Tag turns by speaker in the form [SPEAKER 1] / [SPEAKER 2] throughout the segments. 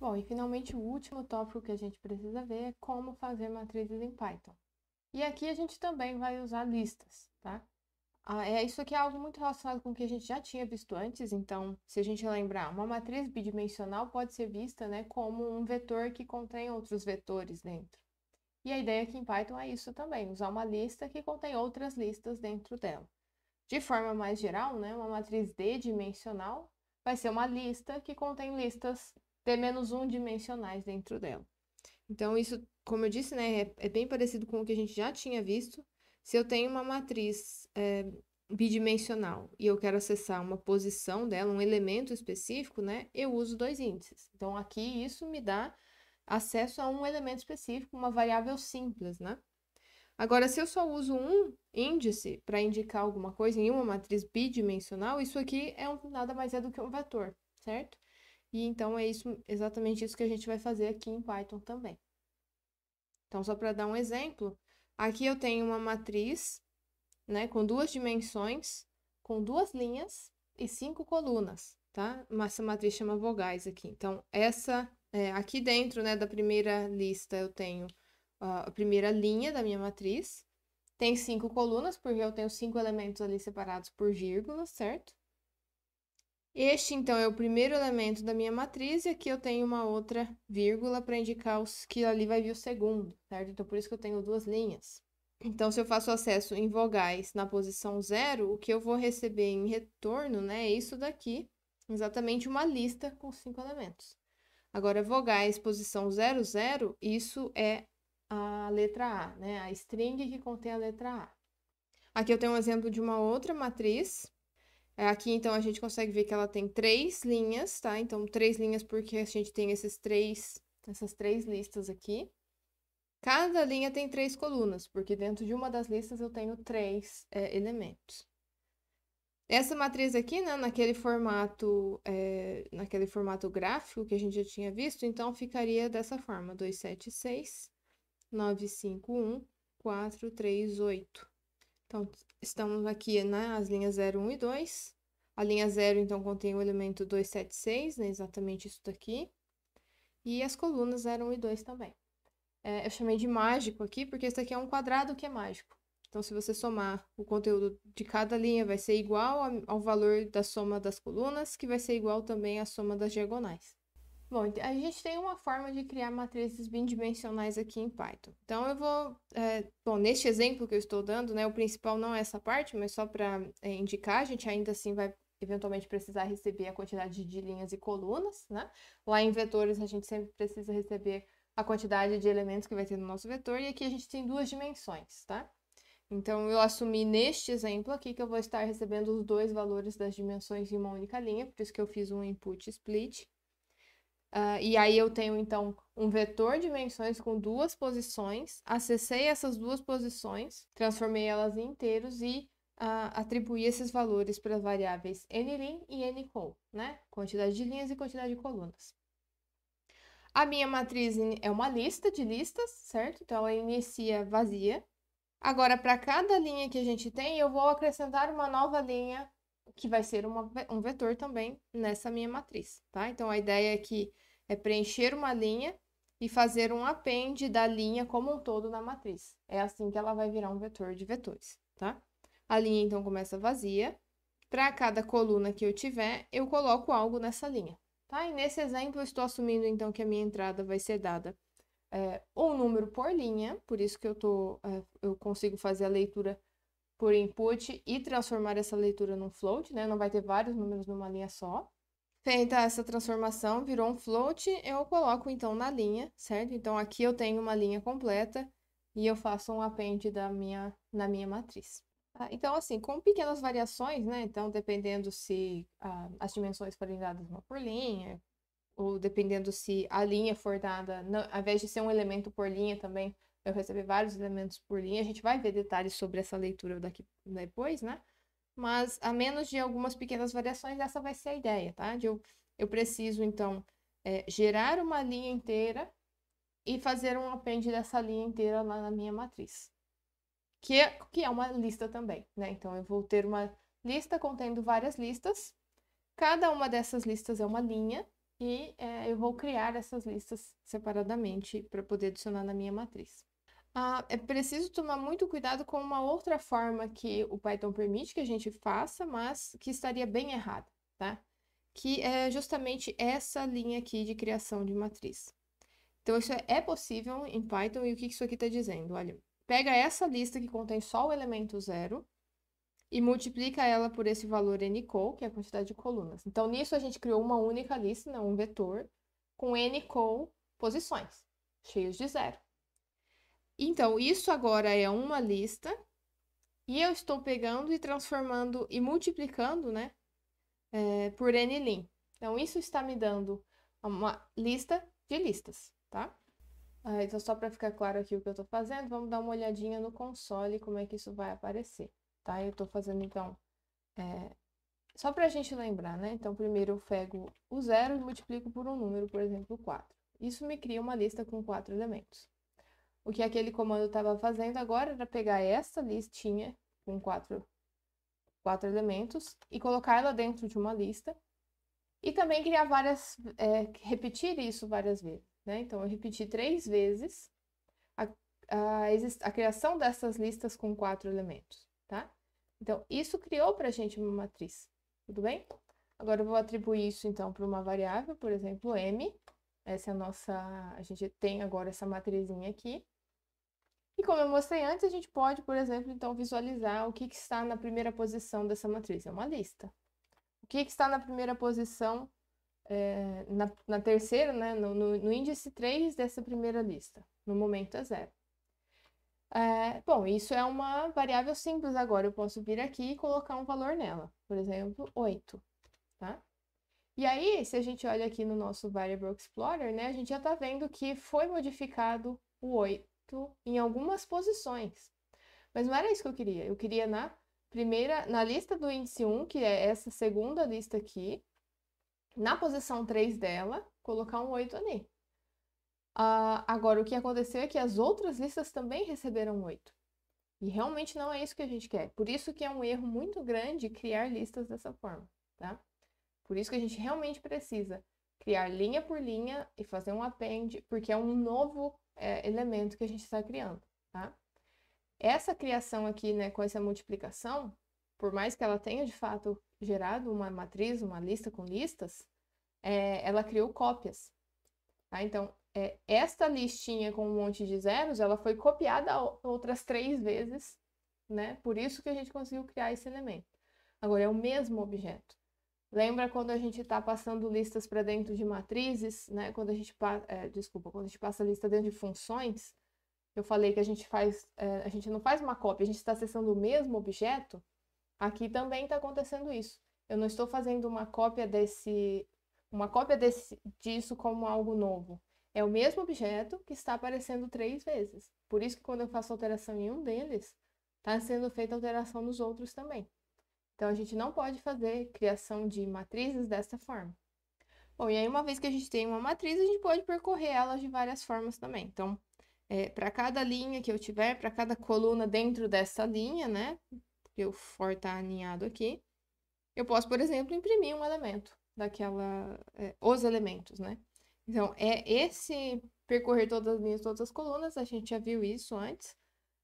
[SPEAKER 1] Bom, e finalmente o último tópico que a gente precisa ver é como fazer matrizes em Python. E aqui a gente também vai usar listas, tá? Ah, é, isso aqui é algo muito relacionado com o que a gente já tinha visto antes, então, se a gente lembrar, uma matriz bidimensional pode ser vista né, como um vetor que contém outros vetores dentro. E a ideia aqui em Python é isso também, usar uma lista que contém outras listas dentro dela. De forma mais geral, né, uma matriz d-dimensional vai ser uma lista que contém listas ter menos um dimensionais dentro dela. Então, isso, como eu disse, né, é, é, bem parecido com o que a gente já tinha visto. Se eu tenho uma matriz é, bidimensional e eu quero acessar uma posição dela, um elemento específico, né, eu uso dois índices. Então, aqui isso me dá acesso a um elemento específico, uma variável simples, né? Agora, se eu só uso um índice para indicar alguma coisa em uma matriz bidimensional, isso aqui é um, nada mais é do que um vetor, certo? E então é isso, exatamente isso que a gente vai fazer aqui em Python também. Então, só para dar um exemplo, aqui eu tenho uma matriz né, com duas dimensões, com duas linhas e cinco colunas, tá? Essa matriz chama vogais aqui. Então, essa é, aqui dentro né, da primeira lista eu tenho a primeira linha da minha matriz. Tem cinco colunas, porque eu tenho cinco elementos ali separados por vírgula, certo? Este, então, é o primeiro elemento da minha matriz, e aqui eu tenho uma outra vírgula para indicar os, que ali vai vir o segundo, certo? Então, por isso que eu tenho duas linhas. Então, se eu faço acesso em vogais na posição zero, o que eu vou receber em retorno, né, é isso daqui, exatamente uma lista com cinco elementos. Agora, vogais posição zero, zero, isso é a letra A, né, a string que contém a letra A. Aqui eu tenho um exemplo de uma outra matriz, é, aqui, então, a gente consegue ver que ela tem três linhas, tá? Então, três linhas porque a gente tem esses três, essas três listas aqui. Cada linha tem três colunas, porque dentro de uma das listas eu tenho três é, elementos. Essa matriz aqui, né, naquele formato, é, naquele formato gráfico que a gente já tinha visto, então ficaria dessa forma, 276, 951, 438. 9, então, estamos aqui nas né, linhas 0, 1 e 2. A linha 0, então, contém o elemento 276, né? Exatamente isso daqui. E as colunas 0, 1 e 2 também. É, eu chamei de mágico aqui, porque esse aqui é um quadrado que é mágico. Então, se você somar o conteúdo de cada linha, vai ser igual ao valor da soma das colunas, que vai ser igual também à soma das diagonais. Bom, a gente tem uma forma de criar matrizes bidimensionais aqui em Python. Então, eu vou... É, bom, neste exemplo que eu estou dando, né, o principal não é essa parte, mas só para é, indicar, a gente ainda assim vai eventualmente precisar receber a quantidade de linhas e colunas, né? Lá em vetores, a gente sempre precisa receber a quantidade de elementos que vai ter no nosso vetor, e aqui a gente tem duas dimensões, tá? Então, eu assumi neste exemplo aqui que eu vou estar recebendo os dois valores das dimensões em uma única linha, por isso que eu fiz um input split, Uh, e aí eu tenho então um vetor de dimensões com duas posições, acessei essas duas posições, transformei elas em inteiros e uh, atribuí esses valores para as variáveis n_lin e ncol, né? Quantidade de linhas e quantidade de colunas. A minha matriz é uma lista de listas, certo? Então ela inicia vazia. Agora, para cada linha que a gente tem, eu vou acrescentar uma nova linha que vai ser uma, um vetor também nessa minha matriz, tá? Então a ideia é que é preencher uma linha e fazer um append da linha como um todo na matriz. É assim que ela vai virar um vetor de vetores, tá? A linha, então, começa vazia. Para cada coluna que eu tiver, eu coloco algo nessa linha, tá? E nesse exemplo, eu estou assumindo, então, que a minha entrada vai ser dada é, um número por linha, por isso que eu, tô, é, eu consigo fazer a leitura por input e transformar essa leitura num float, né? Não vai ter vários números numa linha só. Feita essa transformação, virou um float, eu coloco então na linha, certo? Então aqui eu tenho uma linha completa e eu faço um append da minha, na minha matriz. Ah, então, assim, com pequenas variações, né? Então, dependendo se as dimensões forem dadas uma por linha, ou dependendo se a linha for dada, não, ao invés de ser um elemento por linha também, eu receber vários elementos por linha, a gente vai ver detalhes sobre essa leitura daqui depois, né? mas a menos de algumas pequenas variações, essa vai ser a ideia, tá? De eu, eu preciso, então, é, gerar uma linha inteira e fazer um append dessa linha inteira lá na minha matriz, que é, que é uma lista também, né? Então, eu vou ter uma lista contendo várias listas, cada uma dessas listas é uma linha, e é, eu vou criar essas listas separadamente para poder adicionar na minha matriz ah, é preciso tomar muito cuidado com uma outra forma que o Python permite que a gente faça, mas que estaria bem errada, tá? Que é justamente essa linha aqui de criação de matriz. Então, isso é possível em Python, e o que isso aqui está dizendo? Olha, pega essa lista que contém só o elemento zero e multiplica ela por esse valor nCol, que é a quantidade de colunas. Então, nisso a gente criou uma única lista, não né, um vetor, com nCol posições, cheios de zero. Então, isso agora é uma lista e eu estou pegando e transformando e multiplicando, né, é, por n_lin Então, isso está me dando uma lista de listas, tá? Ah, então, só para ficar claro aqui o que eu estou fazendo, vamos dar uma olhadinha no console como é que isso vai aparecer, tá? Eu estou fazendo, então, é, só para a gente lembrar, né? Então, primeiro eu pego o zero e multiplico por um número, por exemplo, 4. Isso me cria uma lista com quatro elementos. O que aquele comando estava fazendo agora era pegar essa listinha com quatro, quatro elementos e colocar ela dentro de uma lista e também criar várias, é, repetir isso várias vezes. Né? Então, eu repeti três vezes a, a, a criação dessas listas com quatro elementos. Tá? Então, isso criou para a gente uma matriz, tudo bem? Agora, eu vou atribuir isso, então, para uma variável, por exemplo, m. Essa é a nossa... A gente tem agora essa matrizinha aqui. E como eu mostrei antes, a gente pode, por exemplo, então visualizar o que, que está na primeira posição dessa matriz. É uma lista. O que, que está na primeira posição, é, na, na, terceira, né, no, no, no, índice 3 dessa primeira lista. No momento é zero. É, bom, isso é uma variável simples agora. Eu posso vir aqui e colocar um valor nela. Por exemplo, 8. Tá? E aí, se a gente olha aqui no nosso Variable Explorer, né, a gente já está vendo que foi modificado o 8, em algumas posições. Mas não era isso que eu queria. Eu queria na primeira, na lista do índice 1, que é essa segunda lista aqui, na posição 3 dela, colocar um 8 ali. Uh, agora, o que aconteceu é que as outras listas também receberam 8. E realmente não é isso que a gente quer. Por isso que é um erro muito grande criar listas dessa forma, tá? Por isso que a gente realmente precisa criar linha por linha e fazer um append, porque é um novo é, elemento que a gente está criando, tá? Essa criação aqui, né, com essa multiplicação, por mais que ela tenha de fato gerado uma matriz, uma lista com listas, é, ela criou cópias. Tá? Então, é, esta listinha com um monte de zeros, ela foi copiada outras três vezes, né? Por isso que a gente conseguiu criar esse elemento. Agora, é o mesmo objeto. Lembra quando a gente está passando listas para dentro de matrizes, né? Quando a gente é, desculpa, quando a gente passa a lista dentro de funções, eu falei que a gente faz, é, a gente não faz uma cópia, a gente está acessando o mesmo objeto. Aqui também está acontecendo isso. Eu não estou fazendo uma cópia desse, uma cópia desse, disso como algo novo. É o mesmo objeto que está aparecendo três vezes. Por isso que quando eu faço alteração em um deles, está sendo feita alteração nos outros também. Então, a gente não pode fazer criação de matrizes dessa forma. Bom, e aí, uma vez que a gente tem uma matriz, a gente pode percorrer elas de várias formas também. Então, é, para cada linha que eu tiver, para cada coluna dentro dessa linha, né? Porque o for está alinhado aqui, eu posso, por exemplo, imprimir um elemento daquela. É, os elementos, né? Então, é esse percorrer todas as linhas, todas as colunas, a gente já viu isso antes,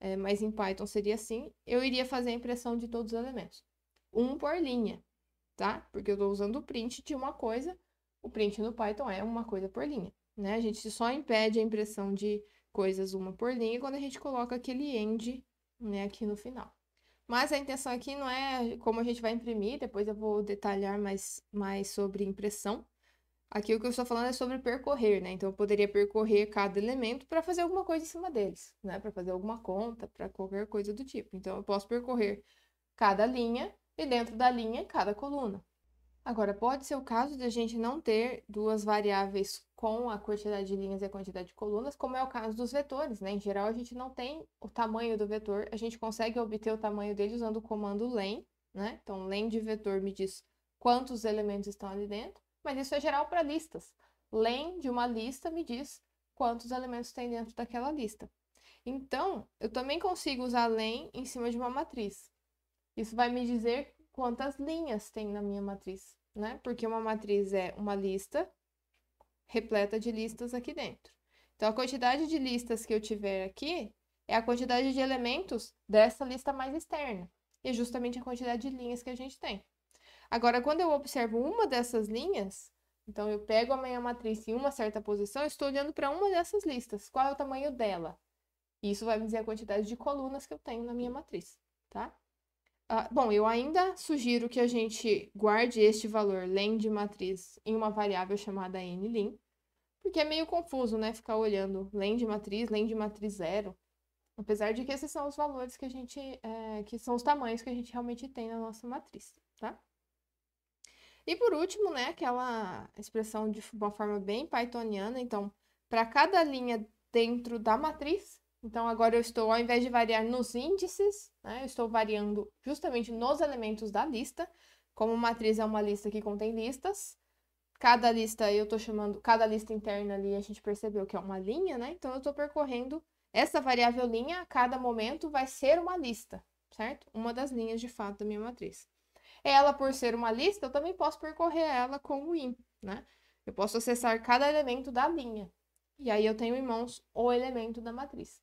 [SPEAKER 1] é, mas em Python seria assim. Eu iria fazer a impressão de todos os elementos um por linha, tá? Porque eu estou usando o print de uma coisa, o print no Python é uma coisa por linha, né? A gente só impede a impressão de coisas uma por linha quando a gente coloca aquele end, né, aqui no final. Mas a intenção aqui não é como a gente vai imprimir, depois eu vou detalhar mais, mais sobre impressão. Aqui o que eu estou falando é sobre percorrer, né? Então eu poderia percorrer cada elemento para fazer alguma coisa em cima deles, né? Para fazer alguma conta, para qualquer coisa do tipo. Então eu posso percorrer cada linha e dentro da linha, cada coluna. Agora, pode ser o caso de a gente não ter duas variáveis com a quantidade de linhas e a quantidade de colunas, como é o caso dos vetores, né? Em geral, a gente não tem o tamanho do vetor, a gente consegue obter o tamanho dele usando o comando len, né? Então, len de vetor me diz quantos elementos estão ali dentro, mas isso é geral para listas. Len de uma lista me diz quantos elementos tem dentro daquela lista. Então, eu também consigo usar len em cima de uma matriz. Isso vai me dizer quantas linhas tem na minha matriz, né? Porque uma matriz é uma lista repleta de listas aqui dentro. Então, a quantidade de listas que eu tiver aqui é a quantidade de elementos dessa lista mais externa. E é justamente a quantidade de linhas que a gente tem. Agora, quando eu observo uma dessas linhas, então eu pego a minha matriz em uma certa posição, estou olhando para uma dessas listas. Qual é o tamanho dela? Isso vai me dizer a quantidade de colunas que eu tenho na minha matriz, tá? Uh, bom, eu ainda sugiro que a gente guarde este valor len de matriz em uma variável chamada nlin, porque é meio confuso, né? Ficar olhando len de matriz, len de matriz zero. Apesar de que esses são os valores que a gente, é, que são os tamanhos que a gente realmente tem na nossa matriz, tá? E por último, né, aquela expressão de uma forma bem pythoniana, então, para cada linha dentro da matriz, então, agora eu estou, ao invés de variar nos índices, né, eu estou variando justamente nos elementos da lista. Como matriz é uma lista que contém listas, cada lista eu estou chamando, cada lista interna ali a gente percebeu que é uma linha, né? Então, eu estou percorrendo essa variável linha, a cada momento vai ser uma lista, certo? Uma das linhas de fato da minha matriz. Ela, por ser uma lista, eu também posso percorrer ela com o in, né? Eu posso acessar cada elemento da linha. E aí eu tenho em mãos o elemento da matriz.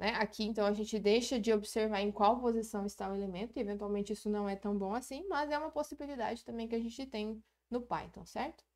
[SPEAKER 1] Né? Aqui, então, a gente deixa de observar em qual posição está o elemento, e eventualmente isso não é tão bom assim, mas é uma possibilidade também que a gente tem no Python, então, certo?